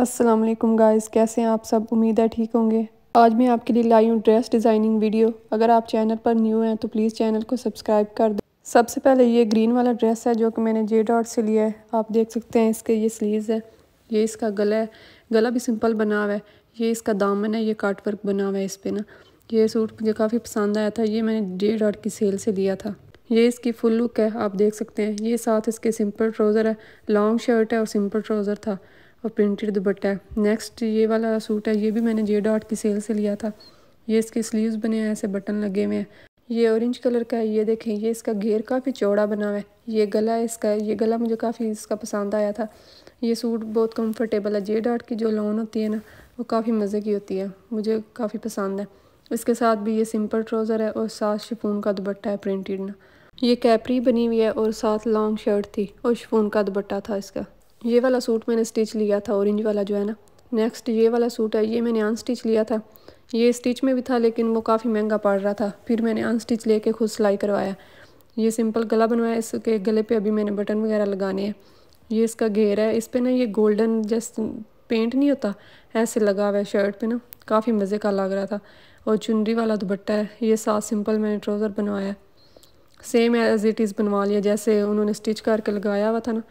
अस्सलाम वालेकुम गाइस कैसे हैं आप सब उम्मीद है ठीक होंगे आज मैं आपके लिए लाई हूँ ड्रेस डिज़ाइनिंग वीडियो अगर आप चैनल पर न्यू हैं तो प्लीज़ चैनल को सब्सक्राइब कर दें सबसे पहले ये ग्रीन वाला ड्रेस है जो कि मैंने जे डॉट से लिया है आप देख सकते हैं इसके ये स्लीव है ये इसका गला है गला भी सिंपल बना हुआ है ये इसका दामन है ये काट वर्क बना हुआ है इस पर ना ये सूट मुझे काफ़ी पसंद आया था ये मैंने जे डॉट की सेल से लिया था ये इसकी फुल लुक है आप देख सकते हैं ये साथ इसके सिंपल ट्राउज़र है लॉन्ग शर्ट है और सिंपल ट्राउज़र था और प्रिंटेड दुपट्टा है नेक्स्ट ये वाला सूट है ये भी मैंने जे डॉट की सेल से लिया था ये इसके स्लीव्स बने हैं ऐसे बटन लगे हुए हैं ये ऑरेंज कलर का है ये देखें ये इसका घेर काफ़ी चौड़ा बना हुआ है ये गला इसका ये गला मुझे काफ़ी इसका पसंद आया था ये सूट बहुत कंफर्टेबल है जे डॉट की जो लॉन होती है ना वो काफ़ी मज़े की होती है मुझे काफ़ी पसंद है इसके साथ भी ये सिंपल ट्राउज़र है और साथ शिफून का दुपट्टा है प्रिंटेड ना ये कैपरी बनी हुई है और साथ लॉन्ग शर्ट थी और शिफून का दुपट्टा था इसका ये वाला सूट मैंने स्टिच लिया था ऑरेंज वाला जो है ना नेक्स्ट ये वाला सूट है ये मैंने अनस्टिच लिया था ये स्टिच में भी था लेकिन वो काफ़ी महंगा पड़ रहा था फिर मैंने अनस्टिच लेके खुद सिलाई करवाया ये सिंपल गला बनवाया इसके गले पे अभी मैंने बटन वगैरह लगाने हैं ये इसका घेर है इस पर ना ये गोल्डन जस्ट पेंट नहीं होता ऐसे लगा हुआ है शर्ट पर ना काफ़ी मज़े का लग रहा था और चुनरी वाला दुपट्टा है ये साथ सिंपल मैंने ट्राउज़र बनवाया सेम एज इट इज़ बनवा लिया जैसे उन्होंने स्टिच करके लगाया हुआ था ना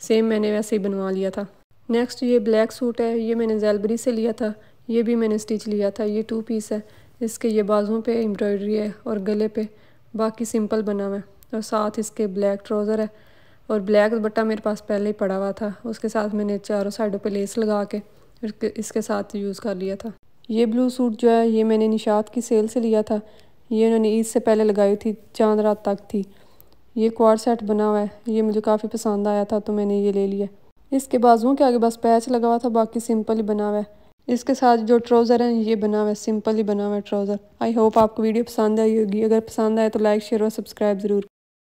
सेम मैंने वैसे ही बनवा लिया था नेक्स्ट ये ब्लैक सूट है ये मैंने जेलबरी से लिया था ये भी मैंने स्टिच लिया था ये टू पीस है इसके ये बाजुओं पे एम्ब्रॉयडरी है और गले पे बाकी सिंपल बना हुआ है और साथ इसके ब्लैक ट्राउज़र है और ब्लैक दुपट्टा मेरे पास पहले ही पड़ा हुआ था उसके साथ मैंने चारों साइडों पे लेस लगा के इसके साथ यूज़ कर लिया था ये ब्लू सूट जो है ये मैंने निशात की सेल से लिया था ये उन्होंने ईद से पहले लगाई थी चांद रात तक थी ये क्वार सेट बना हुआ है ये मुझे काफ़ी पसंद आया था तो मैंने ये ले लिया इसके बाजुओं के आगे बस पैच लगा हुआ था बाकी सिंपल ही बना हुआ है इसके साथ जो ट्राउज़र है ये बना हुआ है सिंपल ही बना हुआ है ट्राउज़र आई होप आपको वीडियो पसंद आई होगी अगर पसंद आए तो लाइक शेयर और सब्सक्राइब ज़रूर